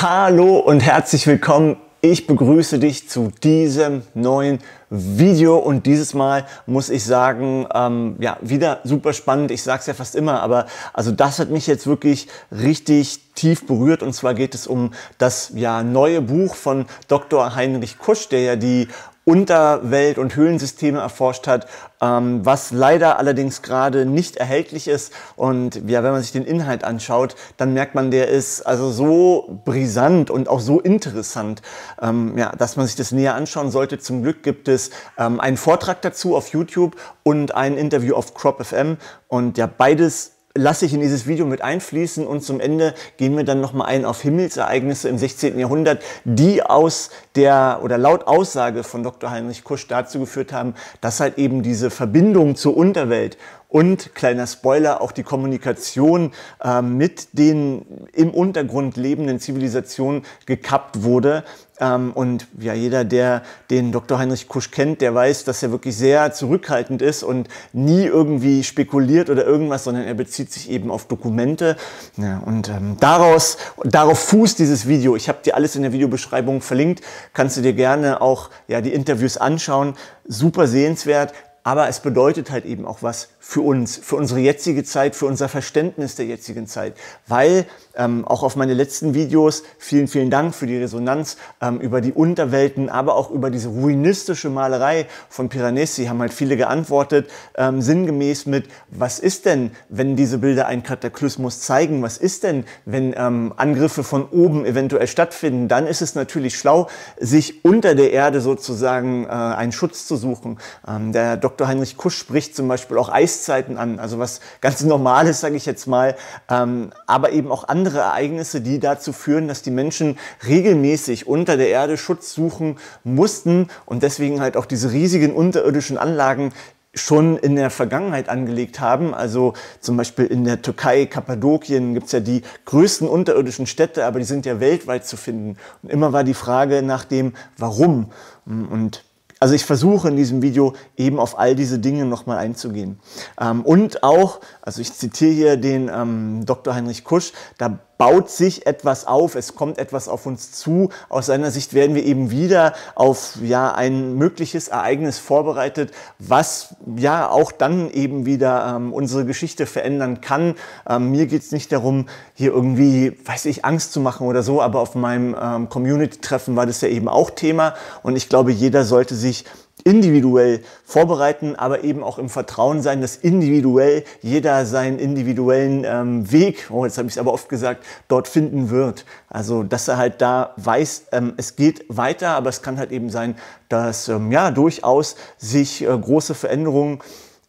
Hallo und herzlich willkommen. Ich begrüße dich zu diesem neuen Video und dieses Mal muss ich sagen, ähm, ja, wieder super spannend. Ich sag's ja fast immer, aber also das hat mich jetzt wirklich richtig tief berührt und zwar geht es um das ja neue Buch von Dr. Heinrich Kusch, der ja die Unterwelt- und Höhlensysteme erforscht hat, ähm, was leider allerdings gerade nicht erhältlich ist. Und ja, wenn man sich den Inhalt anschaut, dann merkt man, der ist also so brisant und auch so interessant, ähm, ja, dass man sich das näher anschauen sollte. Zum Glück gibt es ähm, einen Vortrag dazu auf YouTube und ein Interview auf Crop FM. Und ja, beides lasse ich in dieses Video mit einfließen und zum Ende gehen wir dann nochmal ein auf Himmelsereignisse im 16. Jahrhundert, die aus der oder laut Aussage von Dr. Heinrich Kusch dazu geführt haben, dass halt eben diese Verbindung zur Unterwelt und kleiner Spoiler auch die Kommunikation äh, mit den im Untergrund lebenden Zivilisationen gekappt wurde ähm, und ja, jeder, der den Dr. Heinrich Kusch kennt, der weiß, dass er wirklich sehr zurückhaltend ist und nie irgendwie spekuliert oder irgendwas, sondern er bezieht sich eben auf Dokumente. Ja, und ähm, daraus, darauf fußt dieses Video. Ich habe dir alles in der Videobeschreibung verlinkt. Kannst du dir gerne auch ja, die Interviews anschauen. Super sehenswert aber es bedeutet halt eben auch was für uns, für unsere jetzige Zeit, für unser Verständnis der jetzigen Zeit. Weil ähm, auch auf meine letzten Videos, vielen, vielen Dank für die Resonanz ähm, über die Unterwelten, aber auch über diese ruinistische Malerei von Piranesi haben halt viele geantwortet, ähm, sinngemäß mit, was ist denn, wenn diese Bilder einen Kataklysmus zeigen? Was ist denn, wenn ähm, Angriffe von oben eventuell stattfinden? Dann ist es natürlich schlau, sich unter der Erde sozusagen äh, einen Schutz zu suchen. Ähm, der Dr. Dr. Heinrich Kusch spricht zum Beispiel auch Eiszeiten an, also was ganz Normales, sage ich jetzt mal, ähm, aber eben auch andere Ereignisse, die dazu führen, dass die Menschen regelmäßig unter der Erde Schutz suchen mussten und deswegen halt auch diese riesigen unterirdischen Anlagen schon in der Vergangenheit angelegt haben. Also zum Beispiel in der Türkei, Kappadokien gibt es ja die größten unterirdischen Städte, aber die sind ja weltweit zu finden. Und immer war die Frage nach dem Warum. Und also ich versuche in diesem Video eben auf all diese Dinge nochmal einzugehen. Ähm, und auch, also ich zitiere hier den ähm, Dr. Heinrich Kusch, da baut sich etwas auf, es kommt etwas auf uns zu. Aus seiner Sicht werden wir eben wieder auf ja, ein mögliches Ereignis vorbereitet, was ja auch dann eben wieder ähm, unsere Geschichte verändern kann. Ähm, mir es nicht darum, hier irgendwie, weiß ich, Angst zu machen oder so, aber auf meinem ähm, Community-Treffen war das ja eben auch Thema und ich glaube, jeder sollte sich sich individuell vorbereiten, aber eben auch im Vertrauen sein, dass individuell jeder seinen individuellen ähm, Weg, oh, jetzt habe ich es aber oft gesagt, dort finden wird. Also, dass er halt da weiß, ähm, es geht weiter, aber es kann halt eben sein, dass ähm, ja durchaus sich äh, große Veränderungen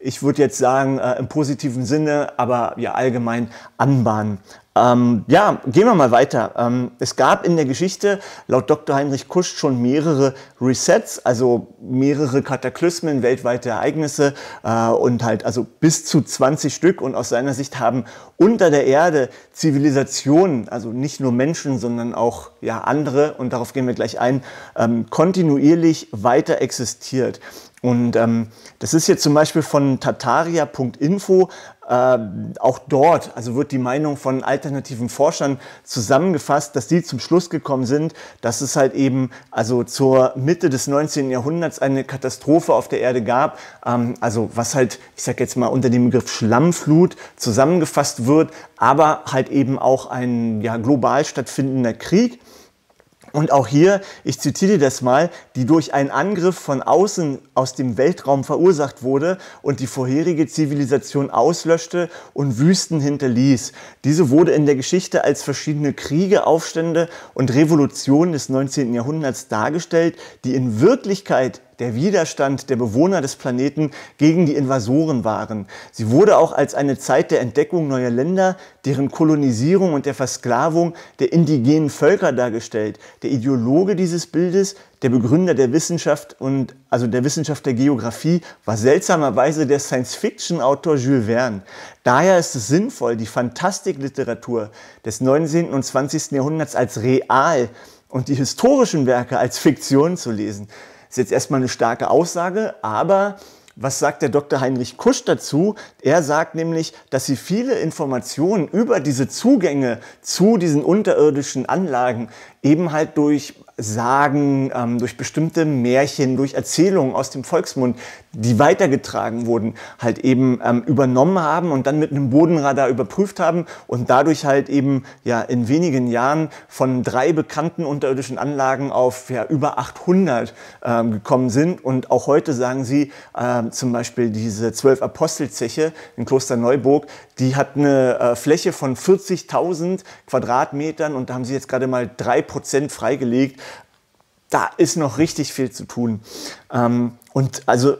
ich würde jetzt sagen, äh, im positiven Sinne, aber ja allgemein anbahnen. Ähm, ja, gehen wir mal weiter. Ähm, es gab in der Geschichte laut Dr. Heinrich Kusch schon mehrere Resets, also mehrere Kataklysmen, weltweite Ereignisse äh, und halt also bis zu 20 Stück. Und aus seiner Sicht haben unter der Erde Zivilisationen, also nicht nur Menschen, sondern auch ja, andere, und darauf gehen wir gleich ein, ähm, kontinuierlich weiter existiert. Und ähm, das ist jetzt zum Beispiel von tataria.info ähm, auch dort, also wird die Meinung von alternativen Forschern zusammengefasst, dass die zum Schluss gekommen sind, dass es halt eben also zur Mitte des 19. Jahrhunderts eine Katastrophe auf der Erde gab. Ähm, also was halt, ich sag jetzt mal unter dem Begriff Schlammflut zusammengefasst wird, aber halt eben auch ein ja, global stattfindender Krieg. Und auch hier, ich zitiere das mal, die durch einen Angriff von außen aus dem Weltraum verursacht wurde und die vorherige Zivilisation auslöschte und Wüsten hinterließ. Diese wurde in der Geschichte als verschiedene Kriege, Aufstände und Revolutionen des 19. Jahrhunderts dargestellt, die in Wirklichkeit der Widerstand der Bewohner des Planeten gegen die Invasoren waren. Sie wurde auch als eine Zeit der Entdeckung neuer Länder, deren Kolonisierung und der Versklavung der indigenen Völker dargestellt. Der Ideologe dieses Bildes, der Begründer der Wissenschaft und also der Wissenschaft der Geografie, war seltsamerweise der Science-Fiction-Autor Jules Verne. Daher ist es sinnvoll, die Fantastikliteratur des 19. und 20. Jahrhunderts als real und die historischen Werke als Fiktion zu lesen ist jetzt erstmal eine starke Aussage, aber was sagt der Dr. Heinrich Kusch dazu? Er sagt nämlich, dass sie viele Informationen über diese Zugänge zu diesen unterirdischen Anlagen eben halt durch Sagen, ähm, durch bestimmte Märchen, durch Erzählungen aus dem Volksmund, die weitergetragen wurden, halt eben ähm, übernommen haben und dann mit einem Bodenradar überprüft haben und dadurch halt eben ja in wenigen Jahren von drei bekannten unterirdischen Anlagen auf ja, über 800 ähm, gekommen sind. Und auch heute sagen sie äh, zum Beispiel diese zwölf Apostelzeche in Kloster Neuburg, die hat eine äh, Fläche von 40.000 Quadratmetern und da haben sie jetzt gerade mal drei Prozent freigelegt da ist noch richtig viel zu tun. Ähm, und also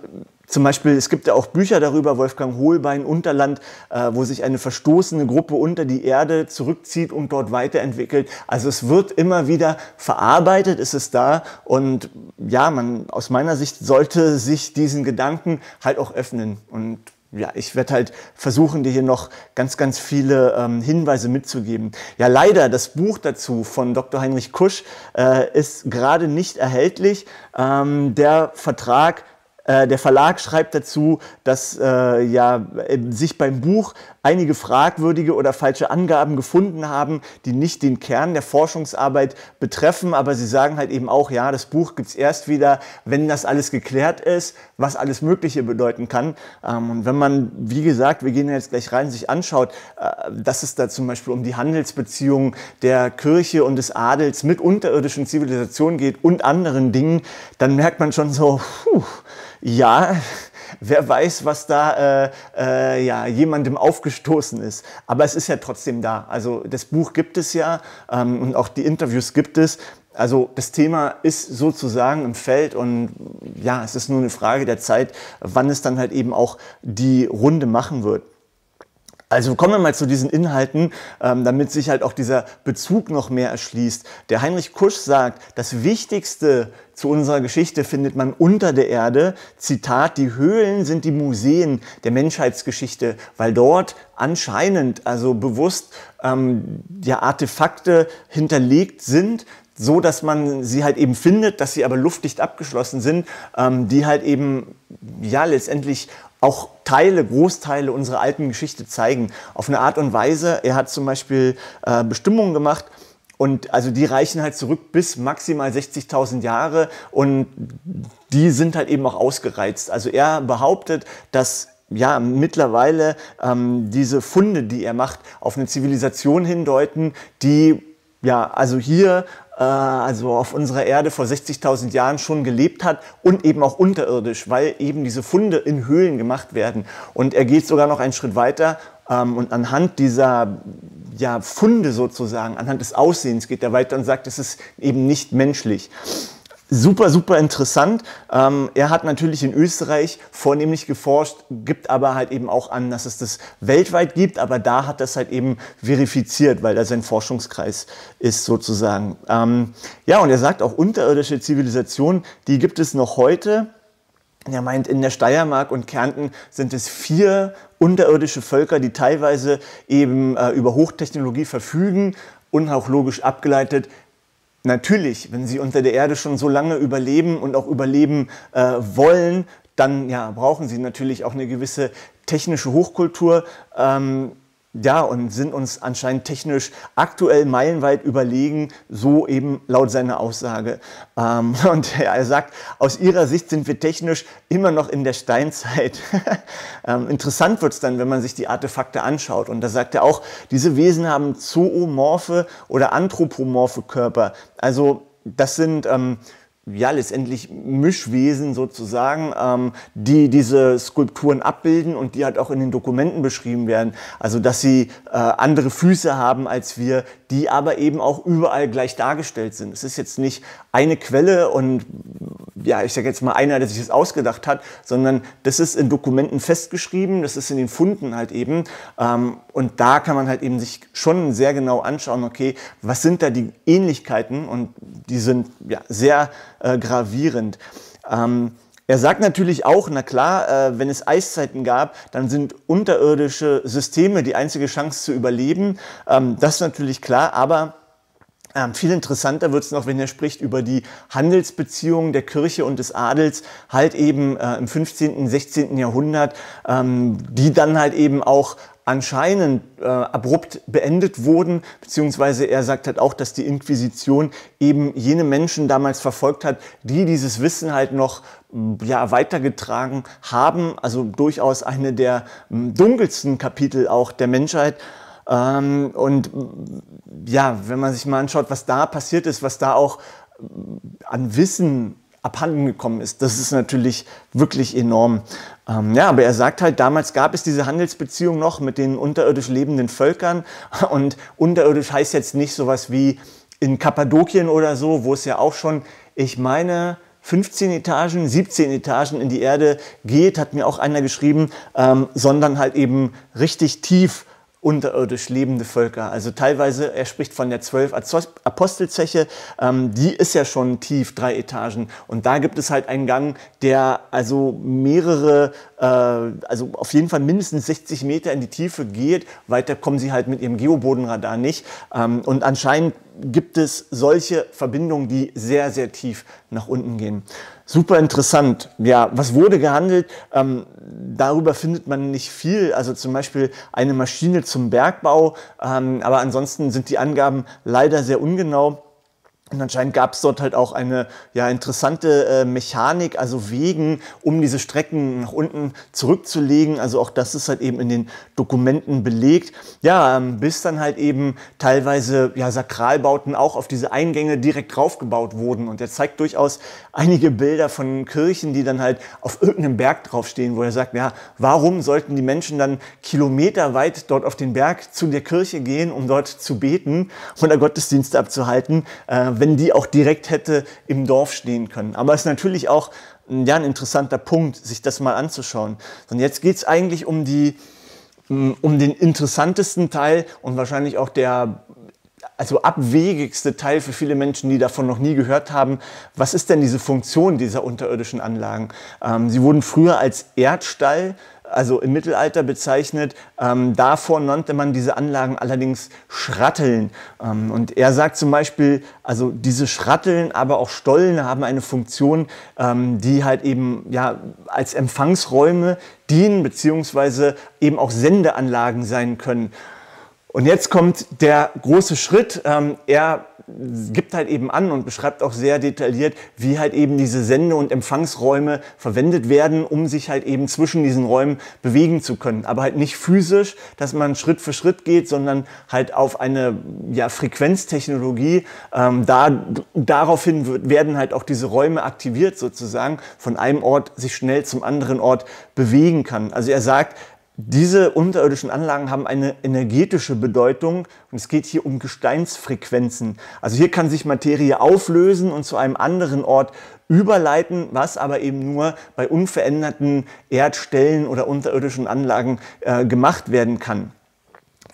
zum Beispiel, es gibt ja auch Bücher darüber, Wolfgang Hohlbein, Unterland, äh, wo sich eine verstoßene Gruppe unter die Erde zurückzieht und dort weiterentwickelt. Also es wird immer wieder verarbeitet, ist es da. Und ja, man, aus meiner Sicht sollte sich diesen Gedanken halt auch öffnen und ja, ich werde halt versuchen, dir hier noch ganz, ganz viele ähm, Hinweise mitzugeben. Ja, leider, das Buch dazu von Dr. Heinrich Kusch äh, ist gerade nicht erhältlich. Ähm, der Vertrag äh, der Verlag schreibt dazu, dass äh, ja, äh, sich beim Buch einige fragwürdige oder falsche Angaben gefunden haben, die nicht den Kern der Forschungsarbeit betreffen. Aber sie sagen halt eben auch, ja, das Buch gibt es erst wieder, wenn das alles geklärt ist, was alles Mögliche bedeuten kann. Ähm, und wenn man, wie gesagt, wir gehen jetzt gleich rein, sich anschaut, äh, dass es da zum Beispiel um die Handelsbeziehungen der Kirche und des Adels mit unterirdischen Zivilisationen geht und anderen Dingen, dann merkt man schon so, puh, ja, wer weiß, was da äh, äh, ja, jemandem aufgestoßen ist. Aber es ist ja trotzdem da. Also das Buch gibt es ja ähm, und auch die Interviews gibt es. Also das Thema ist sozusagen im Feld und ja, es ist nur eine Frage der Zeit, wann es dann halt eben auch die Runde machen wird. Also kommen wir mal zu diesen Inhalten, ähm, damit sich halt auch dieser Bezug noch mehr erschließt. Der Heinrich Kusch sagt, das Wichtigste zu unserer Geschichte findet man unter der Erde. Zitat, die Höhlen sind die Museen der Menschheitsgeschichte, weil dort anscheinend, also bewusst, ähm, ja, Artefakte hinterlegt sind, so dass man sie halt eben findet, dass sie aber luftdicht abgeschlossen sind, ähm, die halt eben ja letztendlich auch Teile, Großteile unserer alten Geschichte zeigen. Auf eine Art und Weise, er hat zum Beispiel äh, Bestimmungen gemacht, und also die reichen halt zurück bis maximal 60.000 Jahre und die sind halt eben auch ausgereizt. Also er behauptet, dass ja mittlerweile ähm, diese Funde, die er macht, auf eine Zivilisation hindeuten, die ja also hier äh, also auf unserer Erde vor 60.000 Jahren schon gelebt hat und eben auch unterirdisch, weil eben diese Funde in Höhlen gemacht werden. Und er geht sogar noch einen Schritt weiter ähm, und anhand dieser ja, Funde sozusagen, anhand des Aussehens geht er weiter und sagt, es ist eben nicht menschlich. Super, super interessant. Ähm, er hat natürlich in Österreich vornehmlich geforscht, gibt aber halt eben auch an, dass es das weltweit gibt, aber da hat das halt eben verifiziert, weil da sein Forschungskreis ist sozusagen. Ähm, ja, und er sagt auch, unterirdische Zivilisationen, die gibt es noch heute. Er meint, in der Steiermark und Kärnten sind es vier unterirdische Völker, die teilweise eben äh, über Hochtechnologie verfügen und auch logisch abgeleitet Natürlich, wenn sie unter der Erde schon so lange überleben und auch überleben äh, wollen, dann ja, brauchen sie natürlich auch eine gewisse technische Hochkultur. Ähm, ja, und sind uns anscheinend technisch aktuell meilenweit überlegen, so eben laut seiner Aussage. Ähm, und er sagt, aus ihrer Sicht sind wir technisch immer noch in der Steinzeit. ähm, interessant wird's dann, wenn man sich die Artefakte anschaut. Und da sagt er auch, diese Wesen haben zoomorphe oder anthropomorphe Körper. Also das sind ähm, ja, letztendlich Mischwesen sozusagen, ähm, die diese Skulpturen abbilden und die halt auch in den Dokumenten beschrieben werden. Also, dass sie äh, andere Füße haben als wir, die aber eben auch überall gleich dargestellt sind. Es ist jetzt nicht eine Quelle und ja, ich sage jetzt mal einer, der sich das ausgedacht hat, sondern das ist in Dokumenten festgeschrieben, das ist in den Funden halt eben. Ähm, und da kann man halt eben sich schon sehr genau anschauen, okay, was sind da die Ähnlichkeiten? Und die sind ja sehr äh, gravierend. Ähm, er sagt natürlich auch, na klar, äh, wenn es Eiszeiten gab, dann sind unterirdische Systeme die einzige Chance zu überleben. Ähm, das ist natürlich klar, aber ähm, viel interessanter wird es noch, wenn er spricht über die Handelsbeziehungen der Kirche und des Adels, halt eben äh, im 15., und 16. Jahrhundert, ähm, die dann halt eben auch anscheinend äh, abrupt beendet wurden, beziehungsweise er sagt halt auch, dass die Inquisition eben jene Menschen damals verfolgt hat, die dieses Wissen halt noch mm, ja, weitergetragen haben, also durchaus eine der mm, dunkelsten Kapitel auch der Menschheit. Ähm, und ja, wenn man sich mal anschaut, was da passiert ist, was da auch äh, an Wissen abhanden gekommen ist. Das ist natürlich wirklich enorm. Ähm, ja, aber er sagt halt, damals gab es diese Handelsbeziehung noch mit den unterirdisch lebenden Völkern und unterirdisch heißt jetzt nicht sowas wie in Kappadokien oder so, wo es ja auch schon, ich meine, 15 Etagen, 17 Etagen in die Erde geht, hat mir auch einer geschrieben, ähm, sondern halt eben richtig tief unterirdisch lebende Völker. Also teilweise, er spricht von der zwölf Apostelzeche, ähm, die ist ja schon tief, drei Etagen. Und da gibt es halt einen Gang, der also mehrere, äh, also auf jeden Fall mindestens 60 Meter in die Tiefe geht. Weiter kommen sie halt mit ihrem Geobodenradar nicht. Ähm, und anscheinend gibt es solche Verbindungen, die sehr, sehr tief nach unten gehen. Super interessant. Ja, was wurde gehandelt? Ähm, darüber findet man nicht viel. Also zum Beispiel eine Maschine zum Bergbau. Ähm, aber ansonsten sind die Angaben leider sehr ungenau. Und anscheinend gab es dort halt auch eine ja, interessante äh, Mechanik, also Wegen, um diese Strecken nach unten zurückzulegen. Also auch das ist halt eben in den Dokumenten belegt. Ja, ähm, bis dann halt eben teilweise ja, Sakralbauten auch auf diese Eingänge direkt draufgebaut wurden. Und er zeigt durchaus einige Bilder von Kirchen, die dann halt auf irgendeinem Berg draufstehen, wo er sagt, ja, warum sollten die Menschen dann kilometerweit dort auf den Berg zu der Kirche gehen, um dort zu beten oder Gottesdienste abzuhalten? Äh, wenn die auch direkt hätte im Dorf stehen können. Aber es ist natürlich auch hm, ja, ein interessanter Punkt, sich das mal anzuschauen. Und jetzt geht es eigentlich um, die, hm, um den interessantesten Teil und wahrscheinlich auch der also abwegigste Teil für viele Menschen, die davon noch nie gehört haben. Was ist denn diese Funktion dieser unterirdischen Anlagen? Ähm, sie wurden früher als Erdstall also im Mittelalter bezeichnet. Ähm, davor nannte man diese Anlagen allerdings Schratteln. Ähm, und er sagt zum Beispiel, also diese Schratteln, aber auch Stollen haben eine Funktion, ähm, die halt eben ja, als Empfangsräume dienen, beziehungsweise eben auch Sendeanlagen sein können. Und jetzt kommt der große Schritt. Ähm, er gibt halt eben an und beschreibt auch sehr detailliert, wie halt eben diese Sende- und Empfangsräume verwendet werden, um sich halt eben zwischen diesen Räumen bewegen zu können. Aber halt nicht physisch, dass man Schritt für Schritt geht, sondern halt auf eine ja, Frequenztechnologie. Ähm, da, daraufhin wird, werden halt auch diese Räume aktiviert sozusagen, von einem Ort sich schnell zum anderen Ort bewegen kann. Also er sagt, diese unterirdischen Anlagen haben eine energetische Bedeutung und es geht hier um Gesteinsfrequenzen. Also hier kann sich Materie auflösen und zu einem anderen Ort überleiten, was aber eben nur bei unveränderten Erdstellen oder unterirdischen Anlagen äh, gemacht werden kann.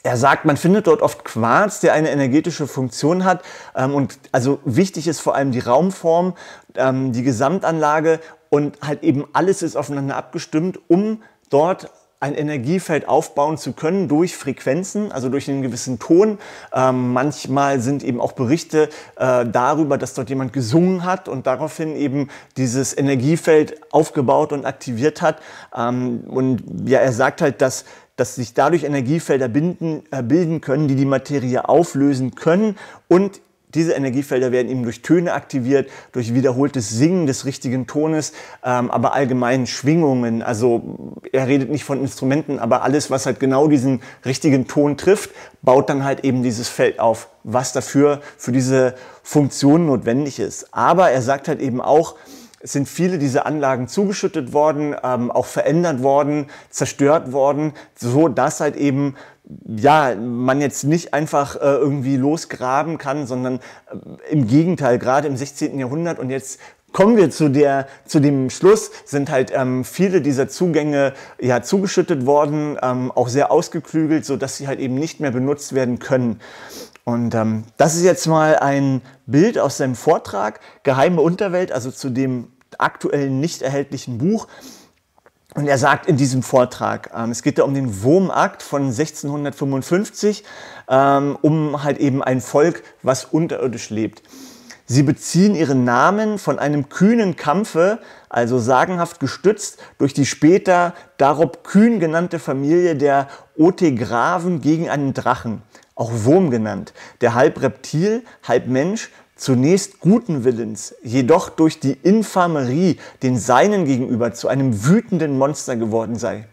Er sagt, man findet dort oft Quarz, der eine energetische Funktion hat. Ähm, und also wichtig ist vor allem die Raumform, ähm, die Gesamtanlage und halt eben alles ist aufeinander abgestimmt, um dort ein Energiefeld aufbauen zu können durch Frequenzen, also durch einen gewissen Ton. Ähm, manchmal sind eben auch Berichte äh, darüber, dass dort jemand gesungen hat und daraufhin eben dieses Energiefeld aufgebaut und aktiviert hat. Ähm, und ja, er sagt halt, dass dass sich dadurch Energiefelder binden, äh, bilden können, die die Materie auflösen können und diese Energiefelder werden eben durch Töne aktiviert, durch wiederholtes Singen des richtigen Tones, ähm, aber allgemein Schwingungen. Also er redet nicht von Instrumenten, aber alles, was halt genau diesen richtigen Ton trifft, baut dann halt eben dieses Feld auf, was dafür für diese Funktion notwendig ist. Aber er sagt halt eben auch, es sind viele dieser Anlagen zugeschüttet worden, ähm, auch verändert worden, zerstört worden, so dass halt eben ja, man jetzt nicht einfach äh, irgendwie losgraben kann, sondern äh, im Gegenteil, gerade im 16. Jahrhundert und jetzt kommen wir zu, der, zu dem Schluss, sind halt ähm, viele dieser Zugänge ja, zugeschüttet worden, ähm, auch sehr ausgeklügelt, sodass sie halt eben nicht mehr benutzt werden können. Und ähm, das ist jetzt mal ein Bild aus seinem Vortrag, Geheime Unterwelt, also zu dem aktuell nicht erhältlichen Buch. Und er sagt in diesem Vortrag, ähm, es geht da um den Wurmakt von 1655, ähm, um halt eben ein Volk, was unterirdisch lebt. Sie beziehen ihren Namen von einem kühnen Kampfe, also sagenhaft gestützt durch die später darob kühn genannte Familie der Otegraven gegen einen Drachen, auch Wurm genannt, der halb Reptil, halb Mensch zunächst guten Willens, jedoch durch die Infamerie den Seinen gegenüber zu einem wütenden Monster geworden sei.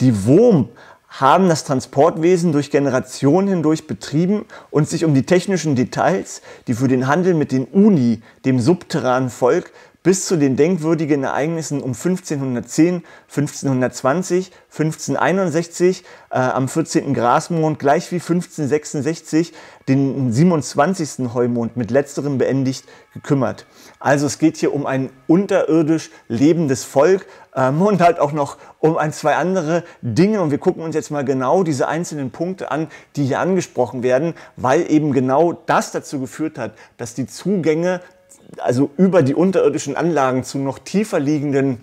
Die Wurm haben das Transportwesen durch Generationen hindurch betrieben und sich um die technischen Details, die für den Handel mit den Uni, dem subterranen Volk, bis zu den denkwürdigen Ereignissen um 1510, 1520, 1561 äh, am 14. Grasmond, gleich wie 1566 den 27. Heumond mit letzterem beendigt gekümmert. Also es geht hier um ein unterirdisch lebendes Volk ähm, und halt auch noch um ein, zwei andere Dinge. Und wir gucken uns jetzt mal genau diese einzelnen Punkte an, die hier angesprochen werden, weil eben genau das dazu geführt hat, dass die Zugänge also über die unterirdischen Anlagen zu noch tiefer liegenden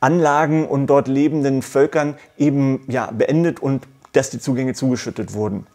Anlagen und dort lebenden Völkern eben ja, beendet und dass die Zugänge zugeschüttet wurden.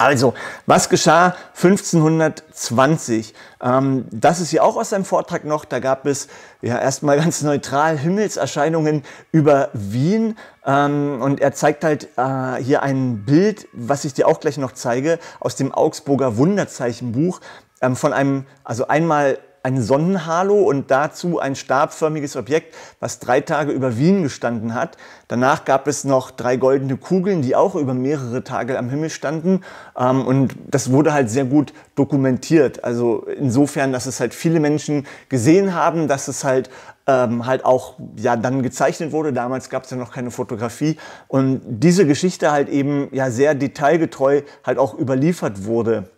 Also, was geschah 1520? Ähm, das ist ja auch aus seinem Vortrag noch. Da gab es ja erstmal ganz neutral Himmelserscheinungen über Wien. Ähm, und er zeigt halt äh, hier ein Bild, was ich dir auch gleich noch zeige, aus dem Augsburger Wunderzeichenbuch ähm, von einem, also einmal ein Sonnenhalo und dazu ein stabförmiges Objekt, was drei Tage über Wien gestanden hat. Danach gab es noch drei goldene Kugeln, die auch über mehrere Tage am Himmel standen. Ähm, und das wurde halt sehr gut dokumentiert. Also insofern, dass es halt viele Menschen gesehen haben, dass es halt ähm, halt auch ja dann gezeichnet wurde. Damals gab es ja noch keine Fotografie und diese Geschichte halt eben ja sehr detailgetreu halt auch überliefert wurde.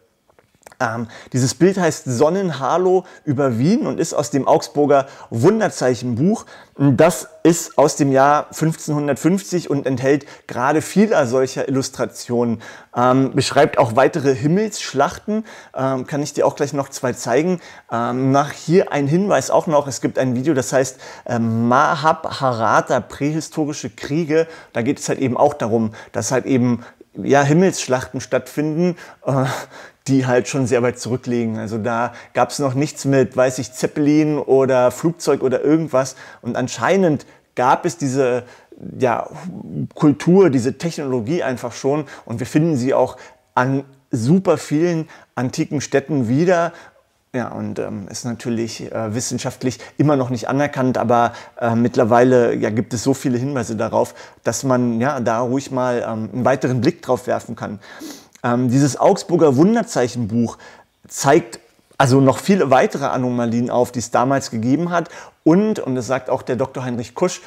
Ähm, dieses Bild heißt Sonnenhalo über Wien und ist aus dem Augsburger Wunderzeichenbuch. Das ist aus dem Jahr 1550 und enthält gerade vieler solcher Illustrationen. Ähm, beschreibt auch weitere Himmelsschlachten. Ähm, kann ich dir auch gleich noch zwei zeigen. Ähm, nach hier ein Hinweis auch noch. Es gibt ein Video, das heißt äh, Mahabharata, prähistorische Kriege. Da geht es halt eben auch darum, dass halt eben ja, Himmelsschlachten stattfinden, äh, die halt schon sehr weit zurückliegen. Also da gab es noch nichts mit, weiß ich, Zeppelin oder Flugzeug oder irgendwas. Und anscheinend gab es diese ja, Kultur, diese Technologie einfach schon. Und wir finden sie auch an super vielen antiken Städten wieder. Ja, und ähm, ist natürlich äh, wissenschaftlich immer noch nicht anerkannt, aber äh, mittlerweile ja, gibt es so viele Hinweise darauf, dass man ja, da ruhig mal ähm, einen weiteren Blick drauf werfen kann. Ähm, dieses Augsburger Wunderzeichenbuch zeigt also noch viele weitere Anomalien auf, die es damals gegeben hat. Und, und das sagt auch der Dr. Heinrich Kusch,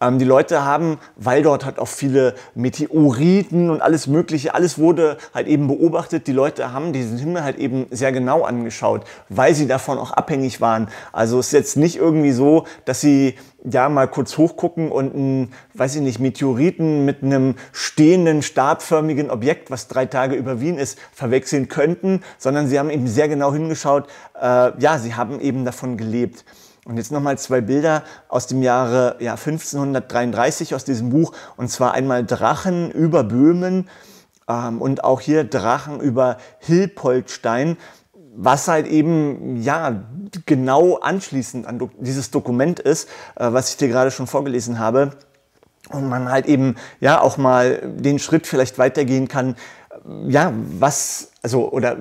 ähm, die Leute haben, weil dort halt auch viele Meteoriten und alles Mögliche, alles wurde halt eben beobachtet, die Leute haben diesen Himmel halt eben sehr genau angeschaut, weil sie davon auch abhängig waren. Also es ist jetzt nicht irgendwie so, dass sie ja mal kurz hochgucken und einen, weiß ich nicht, Meteoriten mit einem stehenden, stabförmigen Objekt, was drei Tage über Wien ist, verwechseln könnten, sondern sie haben eben sehr genau hingeschaut, äh, ja, sie haben eben davon gelebt. Und jetzt nochmal zwei Bilder aus dem Jahre ja, 1533 aus diesem Buch. Und zwar einmal Drachen über Böhmen ähm, und auch hier Drachen über Hilpoltstein, was halt eben ja genau anschließend an dieses Dokument ist, äh, was ich dir gerade schon vorgelesen habe. Und man halt eben ja auch mal den Schritt vielleicht weitergehen kann, ja, was, also, oder,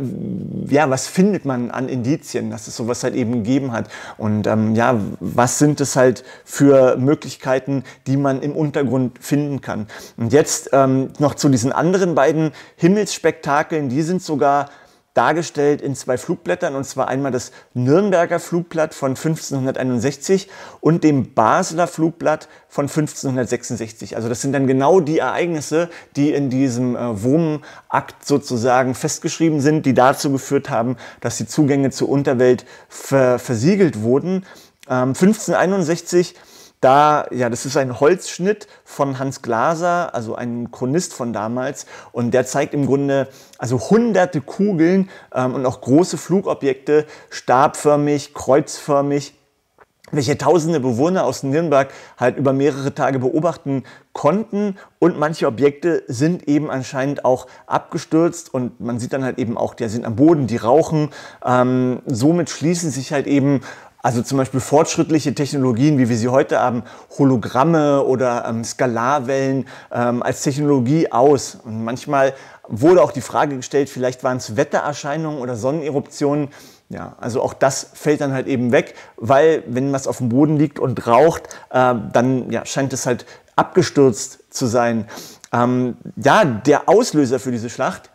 ja, was findet man an Indizien, dass es sowas halt eben gegeben hat? Und ähm, ja, was sind es halt für Möglichkeiten, die man im Untergrund finden kann? Und jetzt ähm, noch zu diesen anderen beiden Himmelsspektakeln, die sind sogar dargestellt in zwei Flugblättern, und zwar einmal das Nürnberger Flugblatt von 1561 und dem Basler Flugblatt von 1566. Also das sind dann genau die Ereignisse, die in diesem äh, wom sozusagen festgeschrieben sind, die dazu geführt haben, dass die Zugänge zur Unterwelt ver versiegelt wurden. Ähm, 1561 da, ja, das ist ein Holzschnitt von Hans Glaser, also ein Chronist von damals. Und der zeigt im Grunde also hunderte Kugeln ähm, und auch große Flugobjekte, stabförmig, kreuzförmig welche tausende Bewohner aus Nürnberg halt über mehrere Tage beobachten konnten. Und manche Objekte sind eben anscheinend auch abgestürzt und man sieht dann halt eben auch, die sind am Boden, die rauchen. Ähm, somit schließen sich halt eben also zum Beispiel fortschrittliche Technologien, wie wir sie heute haben, Hologramme oder ähm, Skalarwellen ähm, als Technologie aus. Und manchmal wurde auch die Frage gestellt, vielleicht waren es Wettererscheinungen oder Sonneneruptionen. Ja, also auch das fällt dann halt eben weg, weil wenn was auf dem Boden liegt und raucht, äh, dann ja, scheint es halt abgestürzt zu sein. Ähm, ja, der Auslöser für diese Schlacht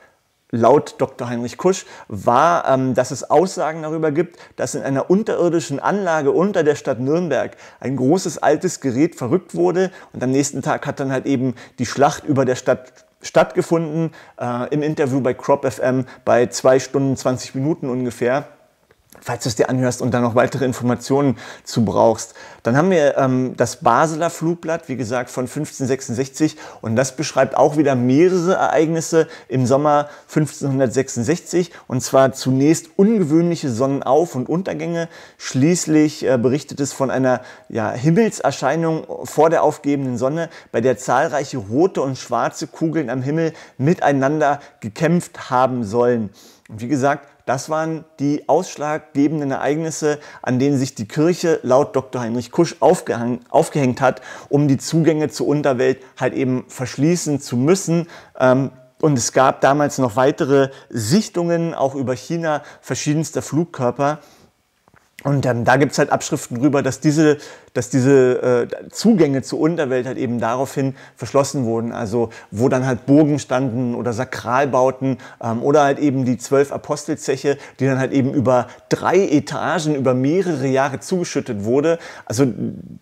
laut Dr. Heinrich Kusch war, ähm, dass es Aussagen darüber gibt, dass in einer unterirdischen Anlage unter der Stadt Nürnberg ein großes altes Gerät verrückt wurde und am nächsten Tag hat dann halt eben die Schlacht über der Stadt stattgefunden. Äh, Im Interview bei Crop FM bei zwei Stunden 20 Minuten ungefähr falls du es dir anhörst und dann noch weitere Informationen zu brauchst. Dann haben wir ähm, das Basler Flugblatt, wie gesagt, von 1566 und das beschreibt auch wieder mehrere Ereignisse im Sommer 1566 und zwar zunächst ungewöhnliche Sonnenauf- und Untergänge, schließlich äh, berichtet es von einer ja, Himmelserscheinung vor der aufgebenden Sonne, bei der zahlreiche rote und schwarze Kugeln am Himmel miteinander gekämpft haben sollen. Und wie gesagt, das waren die ausschlaggebenden Ereignisse, an denen sich die Kirche laut Dr. Heinrich Kusch aufgehängt hat, um die Zugänge zur Unterwelt halt eben verschließen zu müssen. Ähm, und es gab damals noch weitere Sichtungen, auch über China, verschiedenster Flugkörper. Und ähm, da gibt es halt Abschriften drüber, dass diese dass diese äh, Zugänge zur Unterwelt halt eben daraufhin verschlossen wurden. Also wo dann halt Burgen standen oder Sakralbauten ähm, oder halt eben die zwölf Apostelzeche, die dann halt eben über drei Etagen über mehrere Jahre zugeschüttet wurde. Also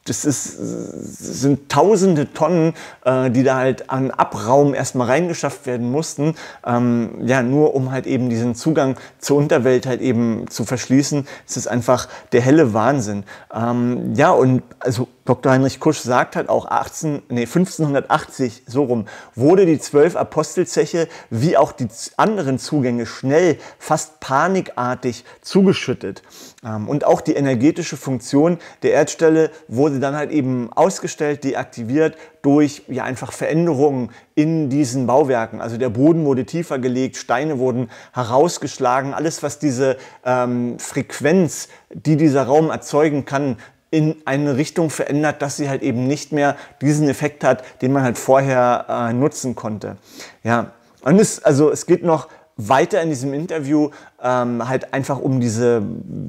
das, ist, das sind tausende Tonnen, äh, die da halt an Abraum erstmal reingeschafft werden mussten. Ähm, ja, nur um halt eben diesen Zugang zur Unterwelt halt eben zu verschließen. Es ist einfach der helle Wahnsinn. Ähm, ja, und und also Dr. Heinrich Kusch sagt halt auch 18, nee, 1580 so rum, wurde die zwölf Apostelzeche wie auch die anderen Zugänge schnell, fast panikartig zugeschüttet. Ähm, und auch die energetische Funktion der Erdstelle wurde dann halt eben ausgestellt, deaktiviert durch ja einfach Veränderungen in diesen Bauwerken. Also der Boden wurde tiefer gelegt, Steine wurden herausgeschlagen, alles was diese ähm, Frequenz, die dieser Raum erzeugen kann, in eine Richtung verändert, dass sie halt eben nicht mehr diesen Effekt hat, den man halt vorher äh, nutzen konnte. Ja, und es, also es geht noch weiter in diesem Interview ähm, halt einfach um diese,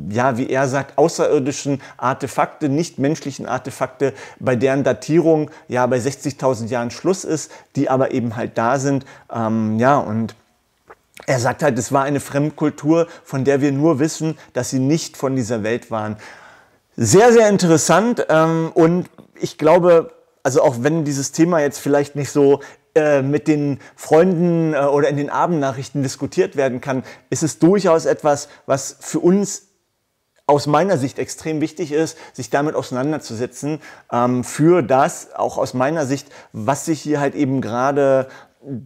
ja, wie er sagt, außerirdischen Artefakte, nichtmenschlichen Artefakte, bei deren Datierung ja bei 60.000 Jahren Schluss ist, die aber eben halt da sind. Ähm, ja, und er sagt halt, es war eine Fremdkultur, von der wir nur wissen, dass sie nicht von dieser Welt waren. Sehr, sehr interessant ähm, und ich glaube, also auch wenn dieses Thema jetzt vielleicht nicht so äh, mit den Freunden äh, oder in den Abendnachrichten diskutiert werden kann, ist es durchaus etwas, was für uns aus meiner Sicht extrem wichtig ist, sich damit auseinanderzusetzen, ähm, für das, auch aus meiner Sicht, was sich hier halt eben gerade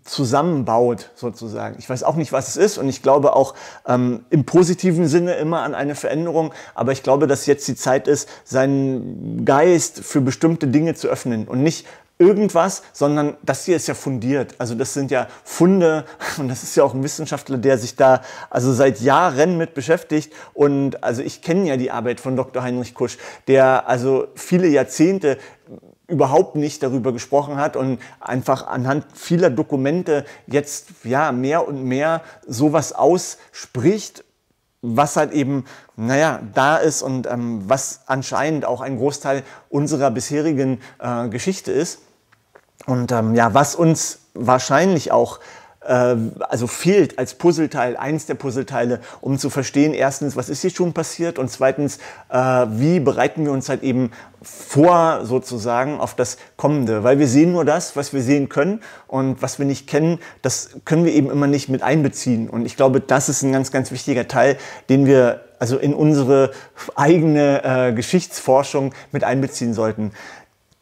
zusammenbaut sozusagen. Ich weiß auch nicht, was es ist und ich glaube auch ähm, im positiven Sinne immer an eine Veränderung, aber ich glaube, dass jetzt die Zeit ist, seinen Geist für bestimmte Dinge zu öffnen und nicht irgendwas, sondern das hier ist ja fundiert. Also das sind ja Funde und das ist ja auch ein Wissenschaftler, der sich da also seit Jahren mit beschäftigt und also ich kenne ja die Arbeit von Dr. Heinrich Kusch, der also viele Jahrzehnte überhaupt nicht darüber gesprochen hat und einfach anhand vieler Dokumente jetzt ja mehr und mehr sowas ausspricht, was halt eben, naja, da ist und ähm, was anscheinend auch ein Großteil unserer bisherigen äh, Geschichte ist. Und ähm, ja, was uns wahrscheinlich auch ähm, also fehlt als Puzzleteil, eins der Puzzleteile, um zu verstehen, erstens, was ist hier schon passiert und zweitens, äh, wie bereiten wir uns halt eben vor sozusagen auf das Kommende, weil wir sehen nur das, was wir sehen können und was wir nicht kennen, das können wir eben immer nicht mit einbeziehen. Und ich glaube, das ist ein ganz, ganz wichtiger Teil, den wir also in unsere eigene äh, Geschichtsforschung mit einbeziehen sollten.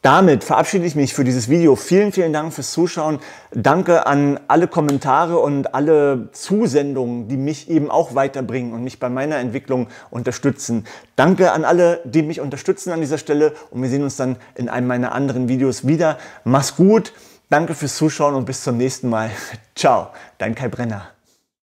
Damit verabschiede ich mich für dieses Video. Vielen, vielen Dank fürs Zuschauen. Danke an alle Kommentare und alle Zusendungen, die mich eben auch weiterbringen und mich bei meiner Entwicklung unterstützen. Danke an alle, die mich unterstützen an dieser Stelle und wir sehen uns dann in einem meiner anderen Videos wieder. Mach's gut, danke fürs Zuschauen und bis zum nächsten Mal. Ciao, dein Kai Brenner.